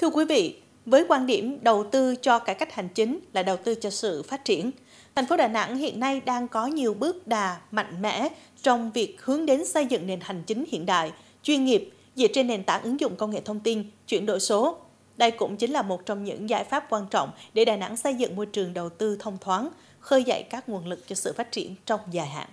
Thưa quý vị, với quan điểm đầu tư cho cải cách hành chính là đầu tư cho sự phát triển, thành phố Đà Nẵng hiện nay đang có nhiều bước đà mạnh mẽ trong việc hướng đến xây dựng nền hành chính hiện đại, chuyên nghiệp dựa trên nền tảng ứng dụng công nghệ thông tin, chuyển đổi số. Đây cũng chính là một trong những giải pháp quan trọng để Đà Nẵng xây dựng môi trường đầu tư thông thoáng, khơi dậy các nguồn lực cho sự phát triển trong dài hạn.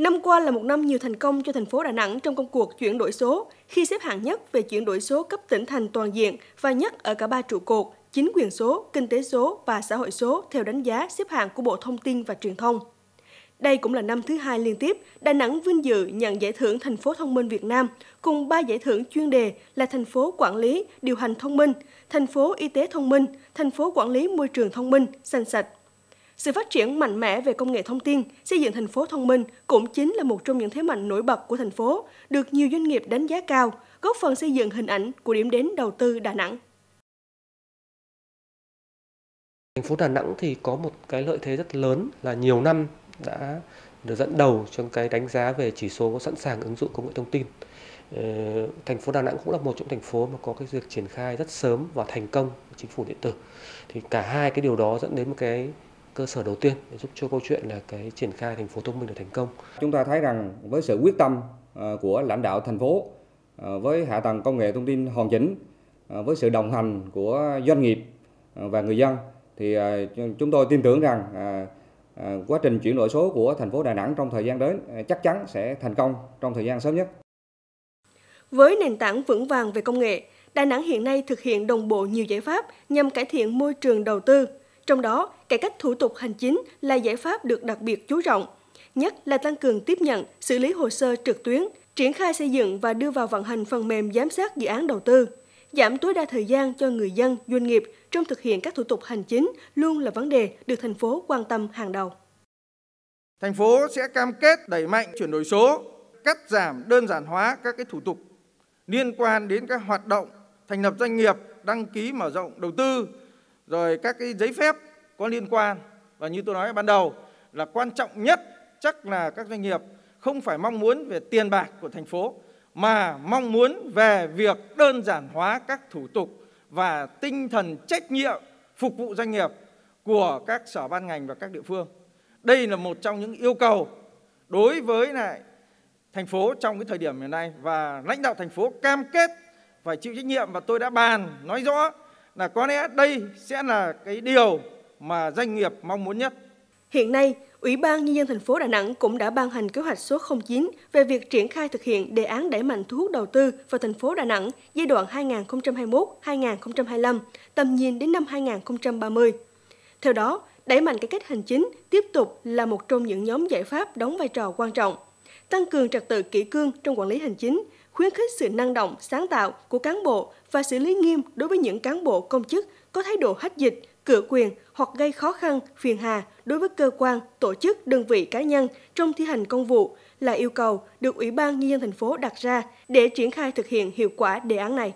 Năm qua là một năm nhiều thành công cho thành phố Đà Nẵng trong công cuộc chuyển đổi số, khi xếp hạng nhất về chuyển đổi số cấp tỉnh thành toàn diện và nhất ở cả ba trụ cột chính quyền số, kinh tế số và xã hội số theo đánh giá xếp hạng của Bộ Thông tin và Truyền thông. Đây cũng là năm thứ hai liên tiếp Đà Nẵng vinh dự nhận giải thưởng Thành phố Thông minh Việt Nam cùng ba giải thưởng chuyên đề là Thành phố Quản lý, Điều hành Thông minh, Thành phố Y tế Thông minh, Thành phố Quản lý Môi trường Thông minh, Xanh Sạch sự phát triển mạnh mẽ về công nghệ thông tin, xây dựng thành phố thông minh cũng chính là một trong những thế mạnh nổi bật của thành phố, được nhiều doanh nghiệp đánh giá cao, góp phần xây dựng hình ảnh của điểm đến đầu tư Đà Nẵng. Thành phố Đà Nẵng thì có một cái lợi thế rất lớn là nhiều năm đã được dẫn đầu trong cái đánh giá về chỉ số sẵn sàng ứng dụng công nghệ thông tin. Ờ, thành phố Đà Nẵng cũng là một trong thành phố mà có cái việc triển khai rất sớm và thành công chính phủ điện tử. Thì cả hai cái điều đó dẫn đến một cái cơ sở đầu tiên để giúp cho câu chuyện là cái triển khai thành phố thông minh được thành công. Chúng ta thấy rằng với sự quyết tâm ờ, của lãnh đạo thành phố ờ, với hạ tầng công nghệ thông tin hoàn chỉnh ờ, với sự đồng hành của doanh nghiệp và người dân thì chúng tôi tin tưởng rằng quá trình chuyển đổi số của thành phố Đà Nẵng trong thời gian đến chắc chắn sẽ thành công trong thời gian sớm nhất. Với nền tảng vững vàng về công nghệ, Đà Nẵng hiện nay thực hiện đồng bộ nhiều giải pháp nhằm cải thiện môi trường đầu tư, trong đó, cải cách thủ tục hành chính là giải pháp được đặc biệt chú trọng, nhất là tăng cường tiếp nhận, xử lý hồ sơ trực tuyến, triển khai xây dựng và đưa vào vận hành phần mềm giám sát dự án đầu tư. Giảm tối đa thời gian cho người dân, doanh nghiệp trong thực hiện các thủ tục hành chính luôn là vấn đề được thành phố quan tâm hàng đầu. Thành phố sẽ cam kết đẩy mạnh chuyển đổi số, cắt giảm đơn giản hóa các cái thủ tục liên quan đến các hoạt động thành lập doanh nghiệp, đăng ký mở rộng đầu tư, rồi các cái giấy phép có liên quan và như tôi nói ban đầu là quan trọng nhất chắc là các doanh nghiệp không phải mong muốn về tiền bạc của thành phố mà mong muốn về việc đơn giản hóa các thủ tục và tinh thần trách nhiệm phục vụ doanh nghiệp của các sở ban ngành và các địa phương. Đây là một trong những yêu cầu đối với lại thành phố trong cái thời điểm hiện nay và lãnh đạo thành phố cam kết phải chịu trách nhiệm và tôi đã bàn nói rõ là có lẽ đây sẽ là cái điều mà doanh nghiệp mong muốn nhất. Hiện nay, Ủy ban Nhân dân thành phố Đà Nẵng cũng đã ban hành kế hoạch số 09 về việc triển khai thực hiện đề án đẩy mạnh thu hút đầu tư vào thành phố Đà Nẵng giai đoạn 2021-2025, tầm nhìn đến năm 2030. Theo đó, đẩy mạnh cải cách hành chính tiếp tục là một trong những nhóm giải pháp đóng vai trò quan trọng. Tăng cường trật tự kỷ cương trong quản lý hành chính, khuyến khích sự năng động, sáng tạo của cán bộ và xử lý nghiêm đối với những cán bộ công chức có thái độ hách dịch, cửa quyền hoặc gây khó khăn, phiền hà đối với cơ quan, tổ chức, đơn vị cá nhân trong thi hành công vụ là yêu cầu được Ủy ban Nhân dân thành phố đặt ra để triển khai thực hiện hiệu quả đề án này.